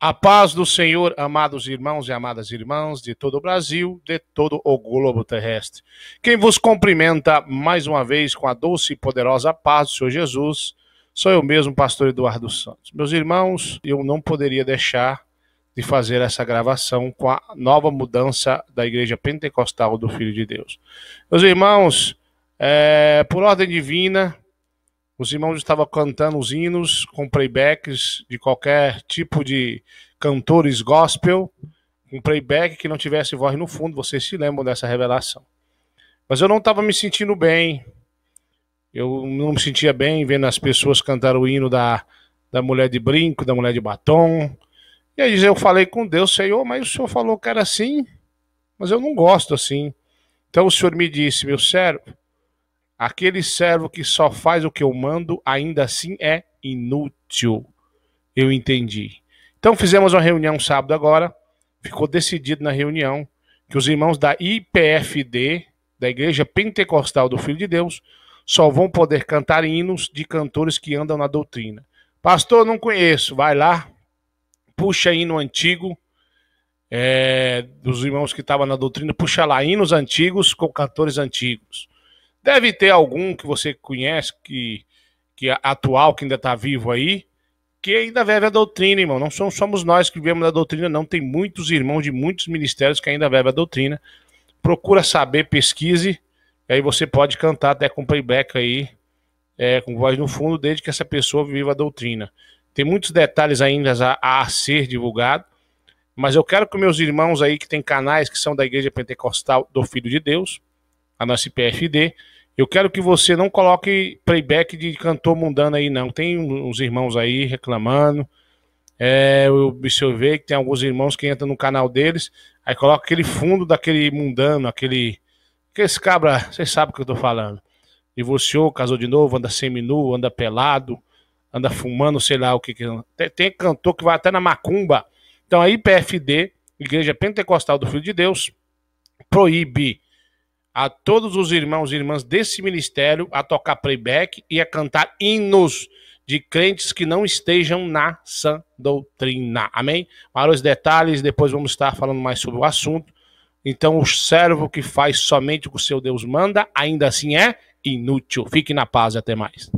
A paz do Senhor, amados irmãos e amadas irmãs de todo o Brasil, de todo o globo terrestre. Quem vos cumprimenta mais uma vez com a doce e poderosa paz do Senhor Jesus, sou eu mesmo, pastor Eduardo Santos. Meus irmãos, eu não poderia deixar de fazer essa gravação com a nova mudança da Igreja Pentecostal do Filho de Deus. Meus irmãos, é, por ordem divina, os irmãos estavam cantando os hinos com playbacks de qualquer tipo de cantores gospel, um playback que não tivesse voz no fundo, vocês se lembram dessa revelação. Mas eu não estava me sentindo bem, eu não me sentia bem vendo as pessoas cantar o hino da, da mulher de brinco, da mulher de batom. E aí eu falei com Deus, Senhor, mas o Senhor falou que era assim, mas eu não gosto assim. Então o Senhor me disse, meu servo, Aquele servo que só faz o que eu mando, ainda assim é inútil. Eu entendi. Então fizemos uma reunião sábado agora. Ficou decidido na reunião que os irmãos da IPFD, da Igreja Pentecostal do Filho de Deus, só vão poder cantar hinos de cantores que andam na doutrina. Pastor, não conheço. Vai lá, puxa hino antigo é, dos irmãos que estavam na doutrina, puxa lá hinos antigos com cantores antigos. Deve ter algum que você conhece, que, que é atual, que ainda está vivo aí, que ainda vive a doutrina, irmão. Não somos nós que vivemos a doutrina, não. Tem muitos irmãos de muitos ministérios que ainda vivem a doutrina. Procura saber, pesquise, e aí você pode cantar até com playback aí, é, com voz no fundo, desde que essa pessoa viva a doutrina. Tem muitos detalhes ainda a, a ser divulgado, mas eu quero que meus irmãos aí que têm canais que são da Igreja Pentecostal do Filho de Deus, a nossa IPFD, eu quero que você não coloque playback de cantor mundano aí, não. Tem uns irmãos aí reclamando. É, eu observei que tem alguns irmãos que entram no canal deles, aí coloca aquele fundo daquele mundano, aquele. Que esse cabra, vocês sabem o que eu tô falando. Divorciou, casou de novo, anda seminu, anda pelado, anda fumando, sei lá o que que. É. Tem, tem cantor que vai até na macumba. Então a IPFD, Igreja Pentecostal do Filho de Deus, proíbe a todos os irmãos e irmãs desse ministério a tocar playback e a cantar hinos de crentes que não estejam na sã doutrina. Amém? Para os detalhes, depois vamos estar falando mais sobre o assunto. Então, o servo que faz somente o que o seu Deus manda, ainda assim é inútil. Fique na paz e até mais.